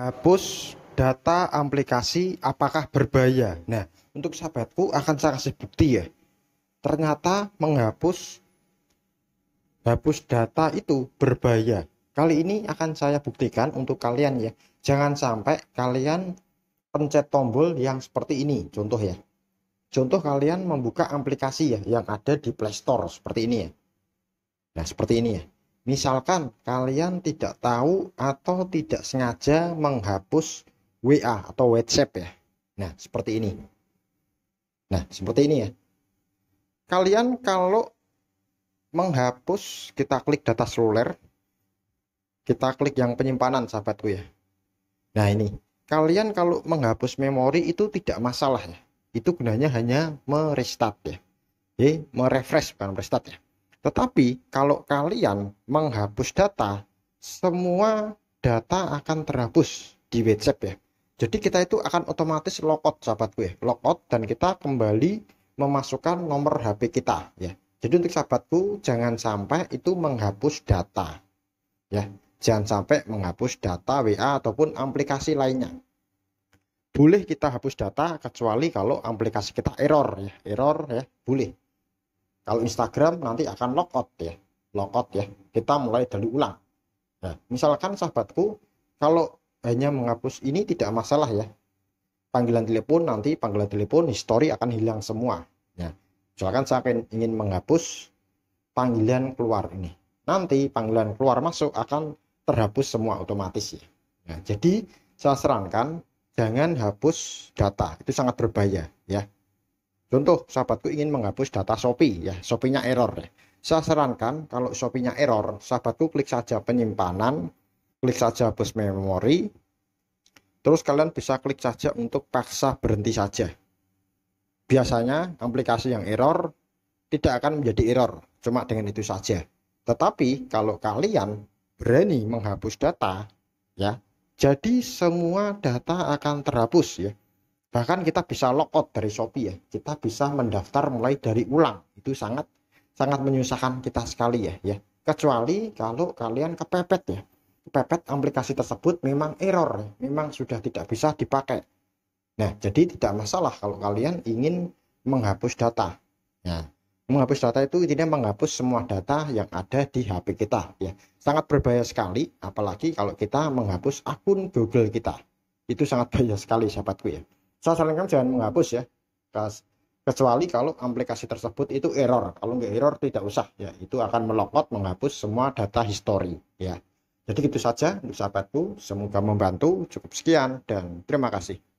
hapus data aplikasi apakah berbahaya. Nah, untuk sahabatku akan saya kasih bukti ya. Ternyata menghapus hapus data itu berbahaya. Kali ini akan saya buktikan untuk kalian ya. Jangan sampai kalian pencet tombol yang seperti ini. Contoh ya. Contoh kalian membuka aplikasi ya yang ada di Play Store seperti ini ya. Nah, seperti ini ya. Misalkan kalian tidak tahu atau tidak sengaja menghapus WA atau WhatsApp ya. Nah, seperti ini. Nah, seperti ini ya. Kalian kalau menghapus, kita klik data seluler. Kita klik yang penyimpanan sahabatku ya. Nah, ini. Kalian kalau menghapus memori itu tidak masalah ya. Itu gunanya hanya merestart ya. Jadi merefresh bukan restart ya tetapi kalau kalian menghapus data, semua data akan terhapus di WhatsApp ya. Jadi kita itu akan otomatis logout sahabat gue, ya. logout dan kita kembali memasukkan nomor HP kita ya. Jadi untuk sahabatku jangan sampai itu menghapus data ya. Jangan sampai menghapus data WA ataupun aplikasi lainnya. Boleh kita hapus data kecuali kalau aplikasi kita error ya, error ya, boleh. Kalau Instagram nanti akan logout ya, logout ya. Kita mulai dari ulang. Nah, misalkan sahabatku kalau hanya menghapus ini tidak masalah ya. Panggilan telepon nanti panggilan telepon history akan hilang semua. Ya. Misalkan saya ingin menghapus panggilan keluar ini. Nanti panggilan keluar masuk akan terhapus semua otomatis ya. Nah, jadi saya sarankan jangan hapus data, itu sangat berbahaya ya. Contoh, sahabatku ingin menghapus data Shopee, ya, Shopee-nya error. Ya. Saya sarankan kalau Shopee-nya error, sahabatku klik saja penyimpanan, klik saja hapus memori, terus kalian bisa klik saja untuk paksa berhenti saja. Biasanya aplikasi yang error tidak akan menjadi error, cuma dengan itu saja. Tetapi kalau kalian berani menghapus data, ya, jadi semua data akan terhapus ya bahkan kita bisa logout dari Shopee ya kita bisa mendaftar mulai dari ulang itu sangat sangat menyusahkan kita sekali ya ya kecuali kalau kalian kepepet ya kepepet aplikasi tersebut memang error ya. memang sudah tidak bisa dipakai nah jadi tidak masalah kalau kalian ingin menghapus data ya menghapus data itu tidak menghapus semua data yang ada di HP kita ya sangat berbahaya sekali apalagi kalau kita menghapus akun Google kita itu sangat bahaya sekali sahabatku ya saya sarankan jangan menghapus ya kecuali kalau aplikasi tersebut itu error kalau nggak error tidak usah ya itu akan melokot menghapus semua data history ya jadi gitu saja untuk sahabatku semoga membantu cukup sekian dan terima kasih